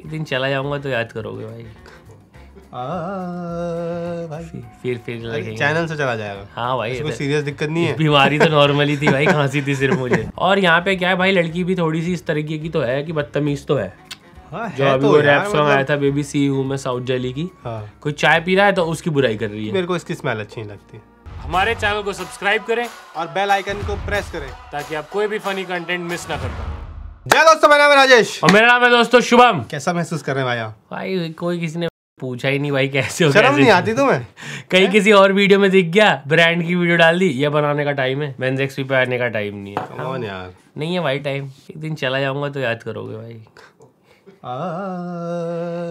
एक दिन चला जाऊंगा तो याद करोगे भाई भाई फिर फिर चैनल से चला जाएगा हाँ भाई बीमारी तो नॉर्मली थी भाई खांसी थी सिर्फ मुझे और यहाँ पे क्या है भाई लड़की भी थोड़ी सी इस तरीके की तो है कि बदतमीज तो है हाँ, अभी तो वो रैप सॉन्ग मतलब आया था बेबी सी साउथ दिल्ली की हाँ। कोई चाय पी रहा है तो उसकी बुराई कर रही है मेरे को इसकी स्मेल अच्छी नहीं लगती हमारे चैनल को सब्सक्राइब करें और बेल आइकन को प्रेस करें ताकि आप कोई भी फनी कंटेंट मिस ना कर पाए जय दोस्तों मेरा नाम है राजेश और मेरा नाम है दोस्तों शुभम कैसा महसूस कर रहे हैं भाई भाई कोई किसी ने पूछा ही नहीं भाई कैसे हो शर्म नहीं आती तुम्हें कहीं किसी और वीडियो में दिख गया ब्रांड की वीडियो डाल दी ये बनाने का टाइम है पे आने का टाइम नहीं है यार नहीं है भाई टाइम एक दिन चला जाऊंगा तो याद करोगे भाई आ,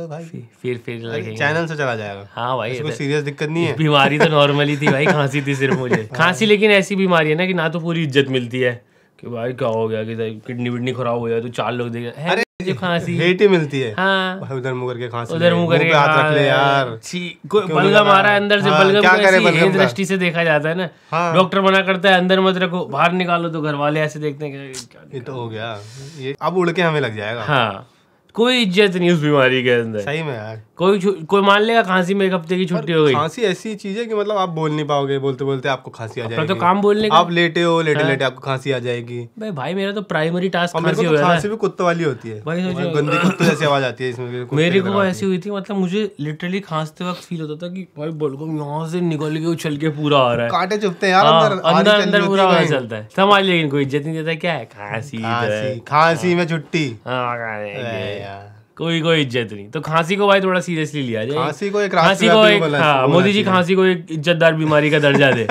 भाई फिर फिर चैनल से चला जाएगा हाँ भाई सीरियस दिक्कत नहीं है बीमारी तो नॉर्मली थी भाई खांसी थी सिर्फ मुझे हाँ। खांसी लेकिन ऐसी बीमारी है ना कि ना तो पूरी इज्जत मिलती है कि भाई क्या हो गया कि किडनी विडनी खराब हो गया तो चार लोग देख अरे जो खांसी हेटी मिलती है हाँ भाई उधर मुंह करके खांसी उधर मुंह करके हाथ रख ले हाँ। यार बलगम आ रहा है अंदर से हाँ, बलगम क्या करे बलगम दृष्टि से देखा जाता है ना हाँ। डॉक्टर मना करता है अंदर मत रखो बाहर निकालो तो घर वाले ऐसे देखते हैं ये तो हो गया ये अब उड़ के हमें लग जाएगा हाँ कोई इज्जत नहीं उस बीमारी के अंदर सही में यार कोई कोई मान लेगा खांसी में एक हफ्ते की छुट्टी हो गई खांसी ऐसी चीज है कि मतलब आप बोल नहीं पाओगे बोलते बोलते आपको खांसी आ जाएगी तो काम बोलने का आप लेटे हो लेटे लेटे आपको खांसी आ जाएगी भाई भाई मेरा तो प्राइमरी टास्क खांसी तो हो खांसी भी कुत्ते वाली होती है गंदी कुत्ते जैसी आवाज आती है इसमें मेरे को ऐसी हुई थी मतलब मुझे लिटरली खांसते वक्त फील होता था कि भाई बलगम यहाँ से निकल के उछल के पूरा आ रहा है कांटे चुभते हैं यार हाँ, अंदर अंदर अंदर पूरा आवाज चलता है समझ लेकिन कोई इज्जत नहीं देता क्या है खांसी तो खांसी में छुट्टी हाँ, कोई कोई इज्जत नहीं तो खांसी को भाई थोड़ा सीरियसली लिया जाए खांसी को एक खांसी को एक हाँ मोदी जी खांसी को एक इज्जतदार बीमारी का दर्जा दे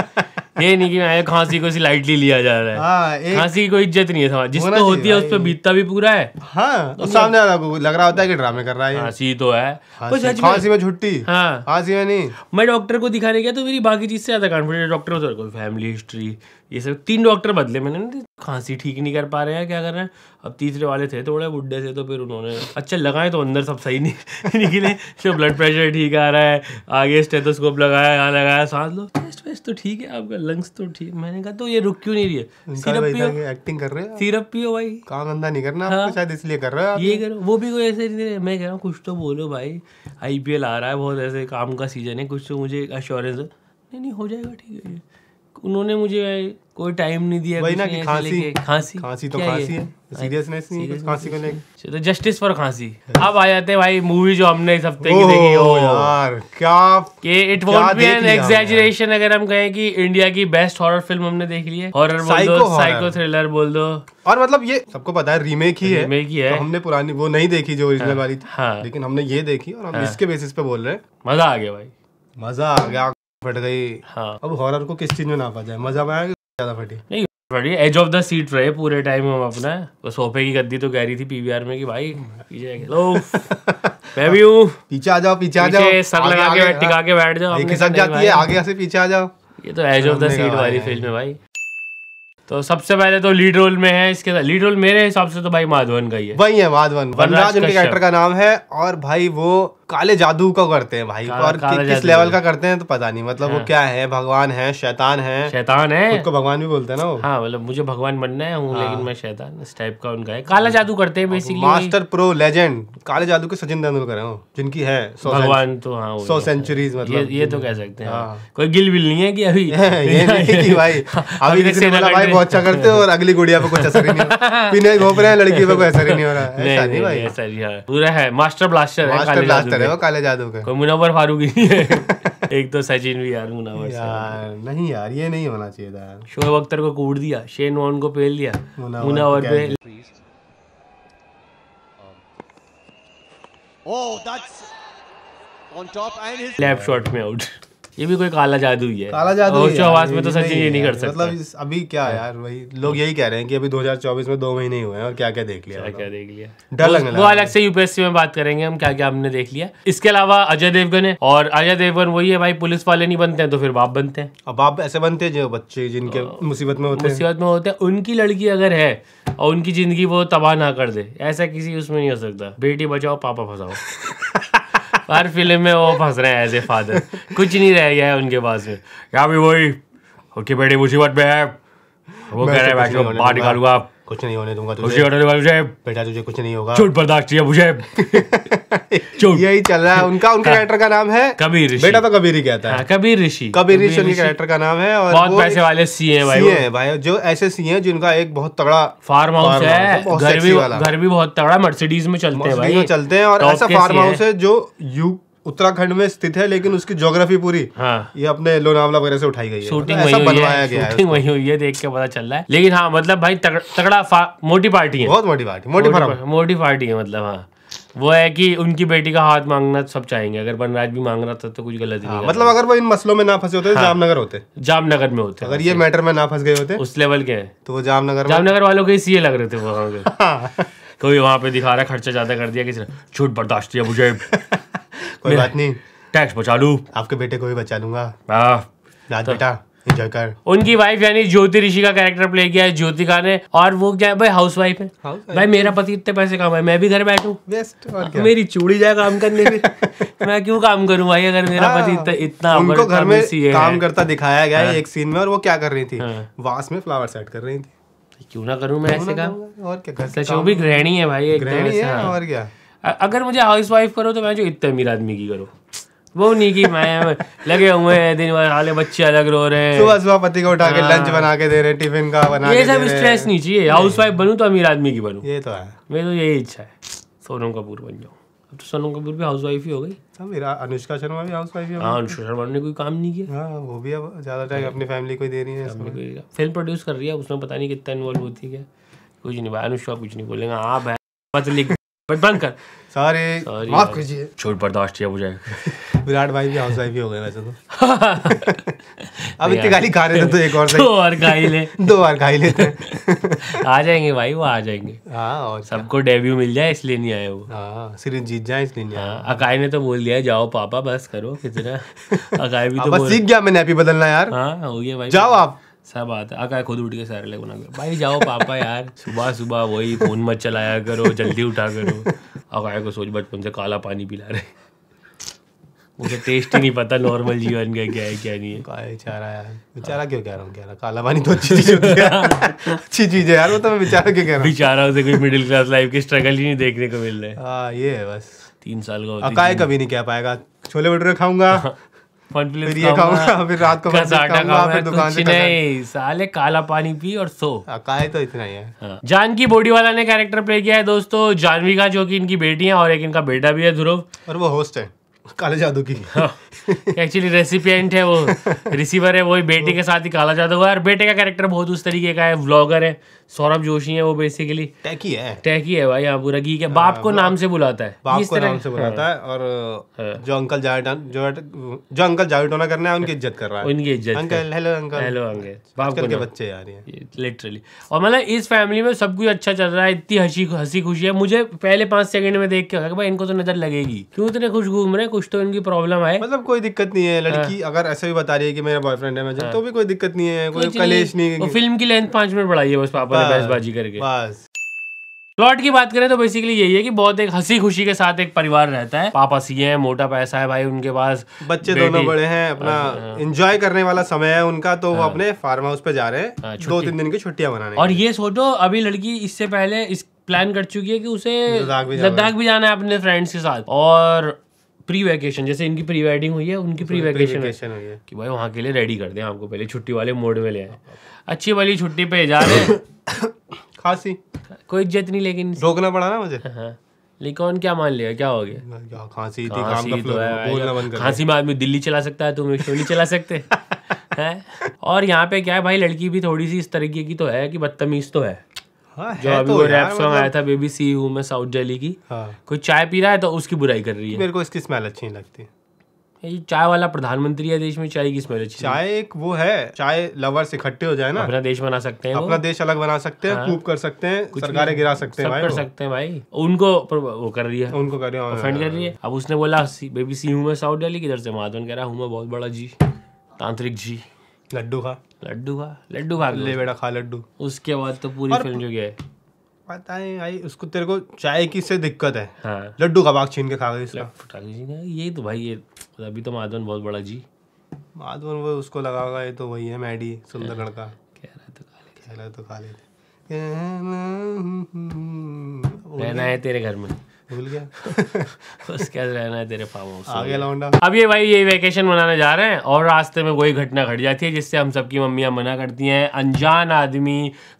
ये नहीं कि मैं खांसी को लाइटली लिया जा रहा है हाँ, खांसी की कोई इज्जत नहीं है समाज जिसको होती है उस पर बीतता भी पूरा है हाँ उस तो सामने आ को लग रहा होता है कि ड्रामे कर रहा है खांसी तो है खांसी में छुट्टी हाँ खांसी में नहीं मैं डॉक्टर को दिखाने गया तो मेरी बाकी चीज से ज्यादा कॉन्फिडेंट डॉक्टर होता कोई फैमिली हिस्ट्री ये सब तीन डॉक्टर बदले मैंने खांसी ठीक नहीं कर पा रहे हैं क्या कर रहे हैं अब तीसरे वाले थे थोड़े बुढ़े से तो फिर उन्होंने अच्छा लगाए तो अंदर सब सही नहीं निकले तो ब्लड प्रेशर ठीक आ रहा है आगे स्टेथोस्कोप लगाया यहाँ लगाया सांस लो टेस्ट वेस्ट तो ठीक है आपका लंग्स तो ठीक मैंने कहा तो ये रुक क्यों नहीं रही है सिरप पियो एक्टिंग कर रहे हो सिरप पियो भाई काम धंधा नहीं करना हाँ, शायद इसलिए कर रहे हो ये करो वो भी कोई ऐसे नहीं मैं कह रहा हूँ कुछ तो बोलो भाई आईपीएल आ रहा है बहुत ऐसे काम का सीजन है कुछ तो मुझे अश्योरेंस नहीं नहीं हो जाएगा ठीक है उन्होंने मुझे कोई टाइम नहीं दिया वही ना कि खांसी खांसी खांसी तो खांसी है सीरियसनेस हाँ, नहीं कुछ खांसी को लेके चलो जस्टिस फॉर खांसी अब आ जाते हैं भाई मूवी जो हमने इस हफ्ते की देखी हो यार क्या के it won't be an exaggeration अगर हम कहें कि इंडिया की बेस्ट हॉरर फिल्म हमने देख ली है हॉरर बोल दो साइको थ्रिलर बोल दो और मतलब ये सबको पता है रीमेक ही है रीमेक ही है तो हमने पुरानी वो नहीं देखी जो ओरिजिनल हाँ, वाली थी हाँ। लेकिन हमने ये देखी और हम इसके बेसिस पे बोल रहे हैं मजा आ गया भाई मजा आ गया फट गई हाँ अब हॉरर को किस चीज में नापा जाए मजा तो आया कि ज्यादा फटी नहीं बढ़िया एज ऑफ द सीट रहे पूरे टाइम हम अपना वो सोफे की गद्दी तो कह रही थी पीवीआर में कि भाई पीछे हेलो मैं भी हूँ पीछे आ जाओ पीछे आ जाओ सर लगा के टिका के बैठ जाओ एक सक जाती है आगे से पीछे आ जाओ ये तो एज ऑफ द सीट वाली फिल्म है भाई तो सबसे पहले तो लीड रोल में है इसके लीड रोल मेरे हिसाब से तो भाई माधवन का ही है वही है माधवन वनराज उनके कैरेक्टर का नाम है और भाई वो काले जादू का करते हैं भाई और कि, किस लेवल का करते हैं तो पता नहीं मतलब हाँ। वो क्या है भगवान है शैतान है शैतान है उसको भगवान भी बोलते हैं ना वो हाँ मतलब मुझे भगवान बनना है हूँ हाँ। लेकिन मैं शैतान इस टाइप का उनका है काला जादू करते हैं बेसिकली मास्टर प्रो लेजेंड काले जादू के सचिन तेंदुलकर है जिनकी है भगवान तो हाँ सौ सेंचुरीज तो मतलब ये तो कह सकते हैं हाँ। कोई गिल बिल नहीं है की अभी भाई अभी भाई बहुत अच्छा करते हो और अगली गुड़िया पे कुछ असर ही नहीं पीने घोप रहे हैं लड़की पे कोई असर ही नहीं हो रहा है हाँ। पूरा है मास्टर ब्लास्टर है काले रहे हो काले जादू का कोई मुनावर फारूकी एक तो सचिन भी यार मुनावर यार नहीं यार ये नहीं होना चाहिए था यार शोएब अख्तर को कूट दिया शेन वॉन को पेल दिया मुनावर पे oh that's on top and his left shot में आउट ये भी कोई काला जादू ही है काला जादू होशो आवाज में तो सच ये नहीं कर सकता मतलब अभी क्या हाँ। यार वही लोग यही कह रहे हैं कि अभी 2024 में दो महीने हुए हैं और क्या क्या देख लिया क्या क्या मतलब। देख लिया डर लग वो अलग से यूपीएससी में बात करेंगे हम क्या क्या हमने देख लिया इसके अलावा अजय देवगन है और अजय देवगन वही है भाई पुलिस वाले नहीं बनते हैं तो फिर बाप बनते हैं अब बाप ऐसे बनते हैं जो बच्चे जिनके तो मुसीबत में होते हैं मुसीबत में होते हैं उनकी लड़की अगर है और उनकी जिंदगी वो तबाह ना कर दे ऐसा किसी उसमें नहीं हो सकता बेटी बचाओ पापा फंसाओ हर फिल्म में वो फंस रहे हैं एज ए फादर कुछ नहीं रह गया है उनके पास में क्या भी वही उनकी बेटी मुसीबत में है वो कह रहे तो हैं मैं बाहर निकालूंगा कुछ नहीं होने दूंगा तुझे मुझे बेटा तुझे कुछ नहीं होगा झूठ बर्दाश्त किया मुझे यही चल रहा है उनका उनके कैरेक्टर हाँ। का नाम है कबीर बेटा तो कबीर ही कहता है हाँ, कबीर ऋषि कबीर ऋषि उनके कैरेक्टर का नाम है और बहुत पैसे वाले सी है भाई है भाई जो ऐसे सी है जिनका एक बहुत तगड़ा फार्म हाउस है घर भी घर भी बहुत तगड़ा मर्सिडीज में चलते हैं चलते हैं और ऐसा फार्म हाउस है जो यू उत्तराखंड में स्थित है लेकिन उसकी ज्योग्राफी पूरी हाँ। ये अपने लोनावला वगैरह से उठाई गई है शूटिंग मतलब बनवाया गया है शूटिंग वही हुई है देख के पता चल रहा है लेकिन हाँ मतलब भाई तगड़ा मोटी पार्टी है बहुत मोटी पार्टी मोटी पार्टी मोटी पार्टी है मतलब हाँ वो है कि उनकी बेटी का हाथ मांगना सब चाहेंगे अगर वनराज भी मांग रहा था तो कुछ गलत हाँ, नहीं मतलब अगर वो इन मसलों में ना फंसे होते तो हाँ, जामनगर होते जामनगर में होते अगर हाँ, ये मैटर में ना फंस गए होते उस लेवल के तो वो जामनगर जामनगर वालों के सीए लग रहे थे वहाँ के हाँ। कोई वहाँ पे दिखा रहा है खर्चा ज्यादा कर दिया किसी ने छूट बर्दाश्त किया मुझे कोई बात नहीं टैक्स बचा लू आपके बेटे को भी बचा लूंगा हाँ। तो बेटा कर उनकी वाइफ यानी ज्योति ऋषि का कैरेक्टर प्ले किया है ज्योतिका ने और वो क्या है भाई हाउस वाइफ है भाई मेरा पति इतने पैसे कमाए मैं भी घर बैठू मेरी चूड़ी जाए काम करने में मैं क्यों काम करूं भाई अगर मेरा हाँ। पति इतना इतना उनको घर में काम करता दिखाया गया है हाँ। एक सीन में और वो क्या कर रही थी वास में फ्लावर सेट कर रही थी क्यों ना करूं मैं ऐसे काम और क्या वो भी गृहिणी है भाई गृहिणी है और क्या अगर मुझे हाउस वाइफ करो तो मैं जो इतने अमीर आदमी की करो वो नहीं की मैं लगे हुए हैं दिन भर हाले बच्चे अलग रो रहे हैं सुबह सुबह पति को उठा के लंच हाँ। बना के दे रहे टिफिन का बना ये सब स्ट्रेस नहीं चाहिए हाउस वाइफ बनू तो अमीर आदमी की बनू ये तो है मेरी तो यही इच्छा है सोनम कपूर बन जाऊँ अब तो सोनम कपूर भी हाउस वाइफ ही हो गई हाँ, मेरा अनुष्का शर्मा भी हाउस वाइफ हाँ अनुष्का शर्मा ने कोई काम नहीं किया हाँ वो भी अब ज़्यादा टाइम हाँ। अपनी फैमिली को दे रही है फिल्म प्रोड्यूस कर रही है उसमें पता नहीं कितना इन्वॉल्व होती है कुछ नहीं भाई अनुष्का कुछ नहीं बोलेगा आप है मत बट बंद कर सारे माफ कीजिए छोट बर्दाश्त किया मुझे विराट भाई भी हाउस वाइफ ही हो गए वैसे तो अब इतनी गाली खा रहे थे तो एक और दो और गाली ले दो और गाली लेते आ जाएंगे भाई वो आ जाएंगे हां और सबको डेब्यू मिल जाए इसलिए नहीं आए वो हां सिर्फ जीत जाए इसलिए नहीं हाँ अकाई ने तो बोल दिया जाओ पापा बस करो कितना अकाई भी तो बस सीख गया मैंने अभी बदलना यार हां हो गया भाई जाओ आप सब आता आका खुद उठ के सारे लोग बना भाई जाओ पापा यार सुबह सुबह वही फ़ोन मत चलाया करो जल्दी उठा करो आका को सोच बचपन से काला पानी पिला रहे मुझे टेस्ट ही नहीं पता नॉर्मल जीवन का क्या है क्या नहीं है बेचारा यार बेचारा क्यों कह रहा हूँ कह रहा काला पानी तो अच्छी चीज अच्छी चीज है यार वो तो मैं बेचारा क्यों कह रहा हूँ बेचारा उसे कोई मिडिल क्लास लाइफ की स्ट्रगल ही नहीं देखने को मिल रहा है हाँ ये है बस तीन साल का काय कभी नहीं कह पाएगा छोले भटूरे खाऊंगा फिर ये खाऊंगा फिर रात को नहीं साले काला पानी पी और सो हाँ, काय तो इतना ही है हाँ। जानकी वाला ने कैरेक्टर प्ले किया है दोस्तों जानवी का जो कि इनकी बेटी है और एक इनका बेटा भी है ध्रुव और वो होस्ट है काला जादू की एक्चुअली हाँ। रेसिपियंट है वो रिसीवर है वही बेटे के साथ ही काला जादू हुआ है और बेटे का कैरेक्टर बहुत उस तरीके का है व्लॉगर है सौरभ जोशी है वो बेसिकली टैकी है टैकी है भाई यहाँ पूरा गीक है हाँ, बाप को नाम से बुलाता है बाप को नाम से बुलाता है और हाँ। हाँ। जो अंकल जो जो अंकल जावेटोना करना है उनकी इज्जत कर रहा है उनकी इज्जत uncle hello uncle hello uncle बाप के बच्चे लिटरली और मतलब इस फैमिली में सब कुछ अच्छा चल रहा है इतनी हंसी हंसी खुशी है मुझे पहले पांच सेकंड में देख के भाई इनको तो नजर लगेगी क्यों इतने खुश घूम रहे हैं कुछ तो इनकी प्रॉब्लम है मतलब कोई दिक्कत नहीं है लड़की अगर ऐसे भी बता रही है कि मेरा बॉयफ्रेंड है मैं तो भी कोई दिक्कत नहीं है कोई कलेश नहीं फिल्म की लेंथ पांच मिनट बढ़ाई है बस पापा बहसबाजी करके बस प्लॉट की बात करें तो बेसिकली यही है कि बहुत एक हंसी खुशी के साथ एक परिवार रहता है पापा सी है मोटा पैसा है भाई उनके पास बच्चे दोनों बड़े हैं अपना एंजॉय हाँ, हाँ। करने वाला समय है उनका तो वो हाँ। अपने फार्म हाउस पे जा रहे हैं दो तीन दिन की छुट्टियां मनाने और ये सोचो अभी लड़की इससे पहले इस प्लान कर चुकी है कि उसे लद्दाख भी, भी जाना है अपने फ्रेंड्स के साथ और प्री वैकेशन जैसे इनकी प्री वेडिंग हुई है उनकी प्री वैकेशन हुई है कि भाई वहाँ के लिए रेडी कर दें आपको पहले छुट्टी वाले मोड में ले आए अच्छी वाली छुट्टी पे जा रहे खासी कोई इज्जत नहीं लेकिन रोकना पड़ा ना मुझे हाँ लेकिन क्या मान लिया क्या हो गया खांसी थी काम का तो बोलना बंद कर खांसी में आदमी दिल्ली चला सकता है तुम एक नहीं चला सकते हैं और यहाँ पे क्या है भाई लड़की भी थोड़ी सी इस तरीके की तो है कि बदतमीज तो है हाँ, जो अभी तो वो रैप सॉन्ग आया मतलब था बेबी सी हूँ मैं साउथ दिल्ली की हाँ। कोई चाय पी रहा है तो उसकी बुराई कर रही है मेरे को इसकी स्मेल अच्छी नहीं लगती ये चाय वाला प्रधानमंत्री है देश में चाय की स्मेल अच्छी चाय एक वो है चाय लवर्स इकट्ठे हो जाए ना अपना देश बना सकते हैं अपना देश अलग बना सकते हैं कूप हाँ। कर सकते हैं सरकारें गिरा सकते हैं कर सकते हैं भाई उनको वो कर रही है उनको कर रही है अब उसने बोला बेबी सी हूँ मैं साउथ दिल्ली की तरफ से माधवन कह रहा हूँ मैं बहुत बड़ा जी तांत्रिक जी लड्डू खा लड्डू का लड्डू खा ले बेटा खा लड्डू उसके बाद तो पूरी फिल्म जो गया पता है भाई उसको तेरे को चाय की से दिक्कत है हाँ। लड्डू का भाग छीन के खा गए इसका ये तो भाई ये अभी तो माधवन बहुत बड़ा जी माधवन वो उसको लगा हुआ ये तो वही है मैडी सुंदरगढ़ का कह रहा है तो खा ले कह रहा है तो खा लेते रहना है तेरे घर में भूल गया उसके रहना है तेरे फार्म आगे लौंडा अब ये भाई ये वेकेशन मनाने जा रहे हैं और रास्ते में कोई घटना घट जाती है जिससे हम सबकी मम्मियाँ मना करती हैं अनजान आदमी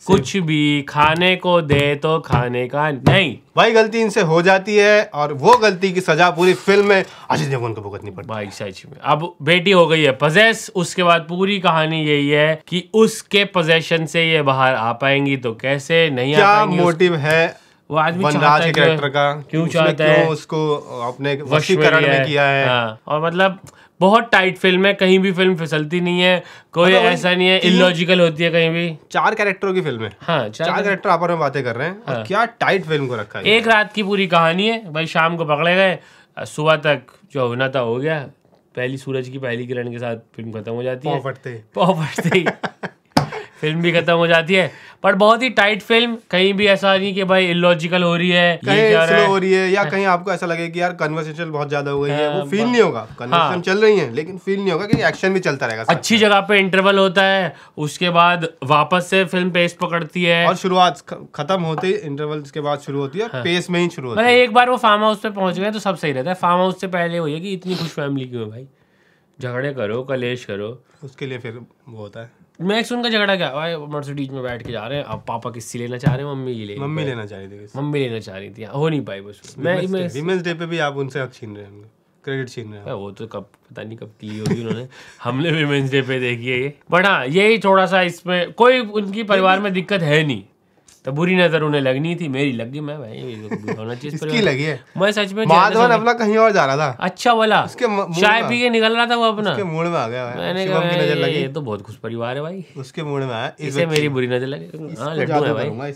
कुछ भी खाने को दे तो खाने का नहीं भाई गलती इनसे हो जाती है और वो गलती की सजा पूरी फिल्म में अजय देवगन को भुगतनी पड़ती भाई सच में अब बेटी हो गई है पजेस उसके बाद पूरी कहानी यही है कि उसके पोजेशन से ये बाहर आ पाएंगी तो कैसे नहीं क्या मोटिव है वो आदमी चाहता है कैरेक्टर का क्यों चाहता है उसको अपने वशीकरण में किया है हाँ, और मतलब बहुत टाइट फिल्म है कहीं भी फिल्म फिसलती नहीं है कोई मतलब ऐसा नहीं है इलॉजिकल होती है कहीं भी चार कैरेक्टरों की फिल्म है हाँ, चार, चार कैरेक्टर आपस में बातें कर रहे हैं हाँ। क्या टाइट फिल्म को रखा है एक रात की पूरी कहानी है भाई शाम को पकड़े गए सुबह तक जो होना था हो गया पहली सूरज की पहली किरण के साथ फिल्म खत्म हो जाती है पौ फटते ही फिल्म भी खत्म हो जाती है पर बहुत ही टाइट फिल्म कहीं भी ऐसा नहीं कि भाई इलॉजिकल हो रही है कहीं क्या स्लो हो रही है या हाँ। कहीं आपको ऐसा लगे कि यार कन्वर्सेशन बहुत ज्यादा हो गई है वो फील हाँ, नहीं होगा कन्वर्सेशन हाँ। चल रही है लेकिन फील नहीं होगा क्योंकि एक्शन भी चलता रहेगा अच्छी जगह पे इंटरवल होता है उसके बाद वापस से फिल्म पेस पकड़ती है और शुरुआत खत्म होते ही इंटरवल के बाद शुरू होती है पेस हाँ। में ही शुरू होती मतलब है एक बार वो फार्म हाउस पे पहुंच गए तो सब सही रहता है फार्म हाउस से पहले हुई है कि इतनी खुश फैमिली क्यों भाई झगड़े करो कलेश करो उसके लिए फिर वो होता है मैक्स उनका झगड़ा क्या भाई मर्सिडीज में बैठ के जा रहे हैं अब पापा किससे लेना चाह रहे हैं मम्मी की ले मम्मी लेना चाह रही थी मम्मी लेना चाह रही थी हो नहीं पाई बस वीमेंस डे पे भी आप उनसे हक छीन रहे हैं क्रेडिट छीन रहे हैं वो तो कब पता नहीं कब की होगी उन्होंने हमने वीमेंस डे पे देखी है ये बट हाँ यही थोड़ा सा इसमें कोई उनकी परिवार में दिक्कत है नहीं तो बुरी नजर उन्हें लगनी थी मेरी लग गई मैं भाई तो होना चाहिए लगी है मैं सच में माधवन अपना कहीं और जा रहा था अच्छा वाला उसके चाय पी के निकल रहा था वो अपना उसके मूड में आ गया मैंने कहा नजर लगी ये तो बहुत खुश परिवार है भाई उसके मूड में आया इसे मेरी बुरी नजर लगी हां लड्डू है भाई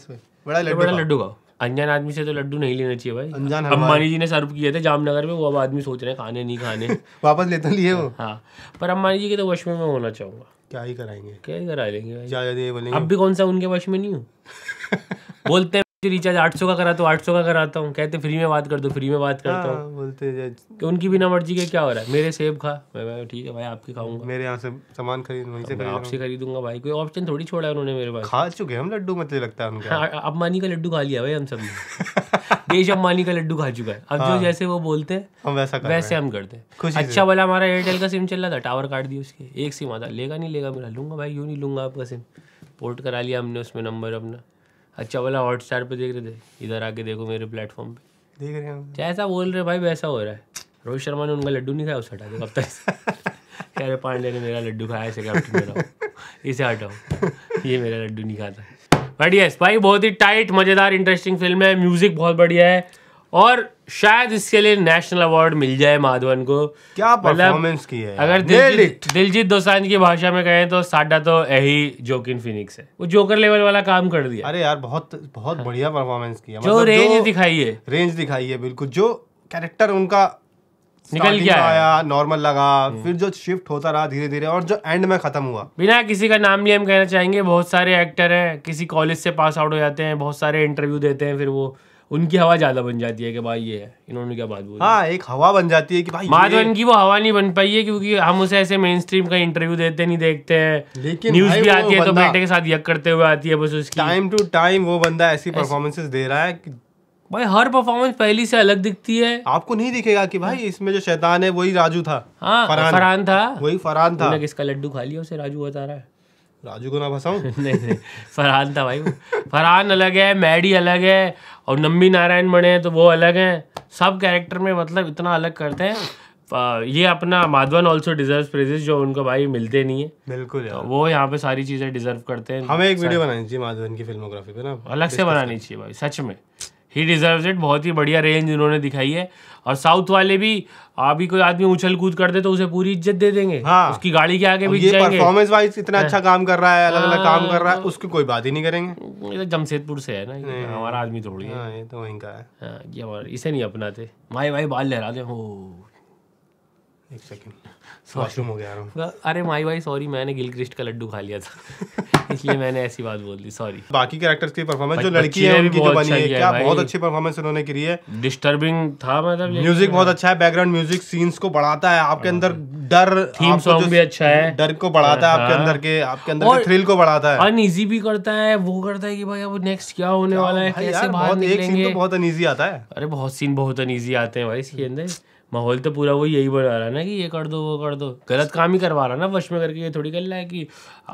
बड़ा तो लड्डू बड़ा लड्डू खाओ अनजान आदमी से तो लड्डू नहीं लेना चाहिए भाई अम्बानी जी ने सर्व किए थे जामनगर में वो अब आदमी सोच रहे हैं खाने नहीं खाने वापस लेते लिए वो हाँ पर अम्बानी जी के तो वश में मैं होना चाहूंगा क्या ही कराएंगे क्या ही करा लेंगे भाई अब भी कौन सा उनके वश में नहीं हूँ बोलते रिचार्ज आठ सौ का करा तो सौ का कराता हूँ कहते फ्री में बात कर दो फ्री में बात हाँ, करता हूँ बोलते कि उनकी बिना मर्जी के क्या हो रहा है मेरे सेब खा मैं ठीक है भाई आपके खाऊंगा मेरे यहाँ से सामान खरीद वहीं से आपसे खरीदूंगा भाई कोई ऑप्शन थोड़ी छोड़ा है उन्होंने मेरे पास खा चुके हम लड्डू मतलब लगता है उनका हाँ, अम्बानी का लड्डू खा लिया भाई हम सब देश अम्बानी का लड्डू खा चुका है अब जो हाँ। जैसे वो बोलते हैं वैसा वैसे हम करते हैं अच्छा वाला हमारा एयरटेल का सिम चल रहा था टावर काट दिया उसके एक सिम आता लेगा नहीं लेगा मेरा लूंगा भाई यूँ नहीं लूंगा आपका सिम पोर्ट करा लिया हमने उसमें नंबर अपना अच्छा बोला हॉटस्टार पे देख रहे थे इधर आके देखो मेरे प्लेटफॉर्म पे देख रहे हैं जैसा बोल रहे भाई वैसा हो रहा है रोहित शर्मा ने उनका लड्डू नहीं खाया उसे हटा दो कब तक कह रहे पांडे ने मेरा लड्डू खाया ऐसे कैप्टन मेरा इसे हटाओ ये मेरा लड्डू नहीं खाता बट यस भाई बहुत ही टाइट मज़ेदार इंटरेस्टिंग फिल्म है म्यूज़िक बहुत बढ़िया है और शायद इसके लिए नेशनल अवार्ड मिल जाए माधवन को क्या परफॉर्मेंस मतलब की है अगर दिलजीत दिलजीत दोसांझ की भाषा में कहें तो साडा तो यही जोकिन फिनिक्स है वो जोकर लेवल वाला काम कर दिया अरे यार बहुत बहुत हाँ। बढ़िया परफॉर्मेंस किया जो मतलब रेंज दिखाई है रेंज दिखाई है बिल्कुल जो कैरेक्टर उनका निकल गया आया नॉर्मल लगा हम्म। फिर जो शिफ्ट होता रहा धीरे धीरे और जो एंड में खत्म हुआ बिना किसी का नाम लिए हम कहना चाहेंगे बहुत सारे एक्टर हैं किसी कॉलेज से पास आउट हो जाते हैं बहुत सारे इंटरव्यू देते हैं फिर वो उनकी हवा ज्यादा बन जाती है कि भाई ये है इन्होंने क्या बात बोली हाँ एक हवा बन जाती है कि भाई माधवन की वो हवा नहीं बन पाई है क्योंकि हम उसे ऐसे मेन स्ट्रीम का इंटरव्यू देते नहीं देखते हैं लेकिन न्यूज भी आती है तो बेटे के साथ यक करते हुए आती है बस उसकी टाइम टू टाइम वो बंदा ऐसी परफॉर्मेंसेस दे रहा है भाई हर परफॉर्मेंस पहली से अलग दिखती है आपको नहीं दिखेगा कि भाई इसमें जो शैतान है वही राजू था हाँ फरहान था वही फरान था किसका लड्डू खा लिया उसे राजू बता रहा है राजू को ना फंसाऊ नहीं नहीं फरहान था भाई फरहान अलग है मैडी अलग है और नम्बी नारायण बने तो वो अलग हैं सब कैरेक्टर में मतलब इतना अलग करते हैं ये अपना माधवन ऑल्सो डिजर्व प्रेजेस जो उनको भाई मिलते नहीं है बिल्कुल तो यार। तो वो यहाँ पे सारी चीज़ें डिजर्व करते हैं हमें एक वीडियो बनानी चाहिए माधवन की फिल्मोग्राफी पे ना अलग से बनानी चाहिए भाई सच में ही डिज़र्व इट बहुत ही बढ़िया रेंज इन्होंने दिखाई है और साउथ वाले भी अभी कोई आदमी उछल कूद कर दे तो उसे पूरी इज्जत दे देंगे हाँ। उसकी गाड़ी के आगे भी परफॉर्मेंस वाइज इतना हाँ। अच्छा काम कर रहा है अलग अलग हाँ। काम कर रहा है उसकी कोई बात ही नहीं करेंगे ये तो जमशेदपुर से है ना हमारा आदमी थोड़ी है हाँ, ये तो वहीं का है ये हमारा इसे नहीं अपनाते माए भाई बाल लहरा दे हो हाँ। अरे माई भाई सॉरी मैंने गिलक्रिस्ट का लड्डू खा लिया था इसलिए मैंने ऐसी बात बोल दी सॉरी बाकी कैरेक्टर्स की परफॉर्मेंस जो लड़की है उनकी जो बनी अच्छा है क्या बहुत अच्छी परफॉर्मेंस उन्होंने की है डिस्टर्बिंग था मतलब म्यूजिक बहुत अच्छा है बैकग्राउंड म्यूजिक सीन्स को बढ़ाता है आपके हाँ। अंदर डर थीम सॉन्ग भी अच्छा है डर को बढ़ाता है आपके हाँ। अंदर के आपके अंदर थ्रिल को बढ़ाता है अनइजी भी करता है वो करता है कि भाई अब नेक्स्ट क्या होने वाला है कैसे बाहर तो निकलेंगे बहुत अनइजी आता है अरे बहुत सीन बहुत अनइजी आते हैं भाई इसके अंदर माहौल तो पूरा वो यही बढ़ा रहा है ना कि ये कर दो वो कर दो गलत काम ही करवा रहा ना वश में करके ये थोड़ी कर रहा है कि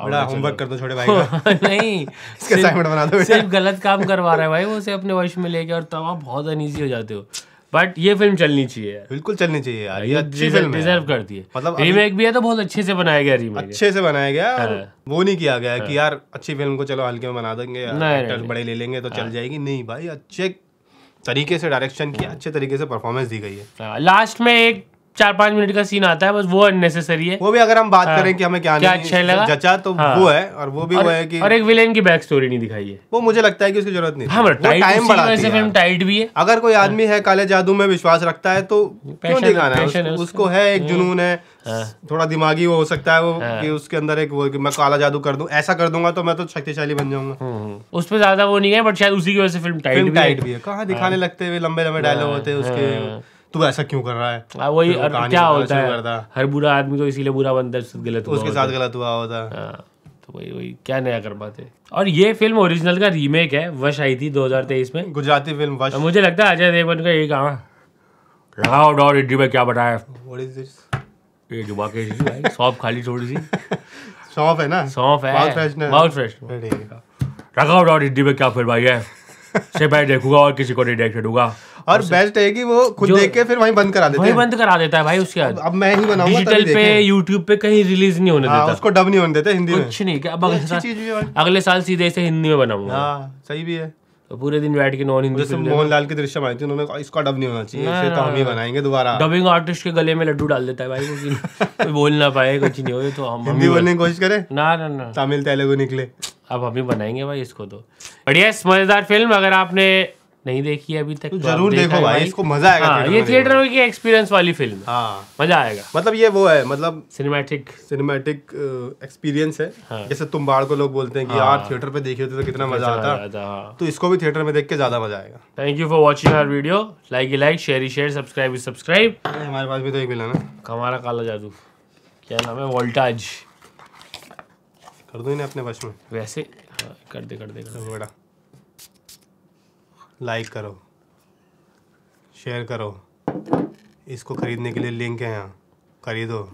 बड़ा होमवर्क कर दो छोटे भाई का नहीं इसका असाइनमेंट बना दो सिर्फ गलत काम करवा रहा है भाई वो उसे अपने वश में लेके और तब आप बहुत अनईजी हो जाते हो बट ये फिल्म चलनी चाहिए बिल्कुल चलनी चाहिए यार ये अच्छी फिल्म है डिजर्व करती है मतलब रीमेक भी है तो बहुत अच्छे से बनाया गया रीमेक अच्छे से बनाया गया हाँ। वो नहीं किया गया कि हाँ। यार अच्छी फिल्म को चलो हल्के में बना देंगे बड़े ले लेंगे तो चल हाँ। जाएगी नहीं भाई अच्छे तरीके से डायरेक्शन किया अच्छे तरीके से परफॉर्मेंस दी गई है लास्ट में एक चार पांच मिनट का सीन आता है बस वो अननेसेसरी है वो भी अगर हम बात हाँ, करें कि हमें क्या क्या अच्छा लगा जचा तो हाँ, वो है और वो भी और, वो है कि और एक विलेन की बैक स्टोरी नहीं दिखाई है वो मुझे लगता है कि उसकी जरूरत नहीं हाँ, टाइम बढ़ाती है फिल्म टाइट भी है अगर कोई हाँ। आदमी है काले जादू में विश्वास रखता है तो क्यों दिखाना है उसको है एक हम्म। जुनून है हाँ। थोड़ा दिमागी वो हो सकता है वो हाँ। कि उसके अंदर एक वो कि मैं काला जादू कर दूं ऐसा कर दूंगा तो मैं तो शक्तिशाली बन जाऊंगा हम्म, हम्म। उस पर ज्यादा वो नहीं है बट शायद उसी की वजह से फिल्म टाइट भी है कहा दिखाने लगते हुए लंबे लंबे डायलॉग होते हैं उसके तू ऐसा क्यों कर रहा है हाँ, वही क्या होता है हर बुरा आदमी तो इसीलिए बुरा बनता है गलत उसके साथ गलत हुआ होता है हाँ, तो वही वही क्या नया कर पाते और ये फिल्म ओरिजिनल का रीमेक है वश आई थी 2023 में गुजराती फिल्म वश मुझे लगता है अजय देवगन का ये कहा राउड और इडली में क्या बताया व्हाट इज दिस ये जुबा के भाई सौंफ खाली थोड़ी सी सौंफ है ना सौंफ है माउथ फ्रेश माउथ फ्रेश रखा और इडली में क्या फिर भाई है से मैं देखूंगा और किसी को नहीं देख दूंगा और बेस्ट है कि वो खुद देख के फिर वहीं बंद करा देते हैं बंद करा देता है भाई उसके अब मैं ही बनाऊंगा डिजिटल पे यूट्यूब पे कहीं रिलीज नहीं होने हाँ, देता उसको डब नहीं होने देते हिंदी में कुछ नहीं अब अगले साल अगले साल सीधे से हिंदी में बनाऊंगा हाँ, सही भी है तो पूरे दिन बैठ के नॉन हिंदी मोहन लाल की दृश्य बनाई थी उन्होंने इसका डब नहीं होना चाहिए इसे तो हम ही बनाएंगे दोबारा डबिंग आर्टिस्ट के गले में लड्डू डाल देता है भाई कुछ बोल ना पाए कुछ नहीं हो तो हम हिंदी बोलने की कोशिश करें ना ना ना तमिल तेलुगु निकले अब हम ही बनाएंगे भाई इसको तो बढ़िया मजेदार फिल्म अगर आपने नहीं देखी अभी तक तो, तो जरूर देखो भाई, भाई इसको मजा आएगा हाँ, ये थिएटर में की एक्सपीरियंस वाली फिल्म है हाँ, मजा आएगा मतलब ये वो है मतलब सिनेमैटिक सिनेमैटिक एक्सपीरियंस है हाँ, जैसे तुम बाढ़ को लोग बोलते हैं कि यार थिएटर हाँ। पे देखे होते तो कितना मजा आता हाँ। तो इसको भी थिएटर में देख के ज्यादा मजा आएगा thank you for watching our video like like share share subscribe subscribe हमारे पास भी तो एक मिला ना हमारा काला जादू क्या नाम है वोल्टाज कर दो इन्हें अपने वश में वैसे हाँ, कर दे कर दे बड़ा लाइक करो शेयर करो इसको ख़रीदने के लिए लिंक है यहाँ खरीदो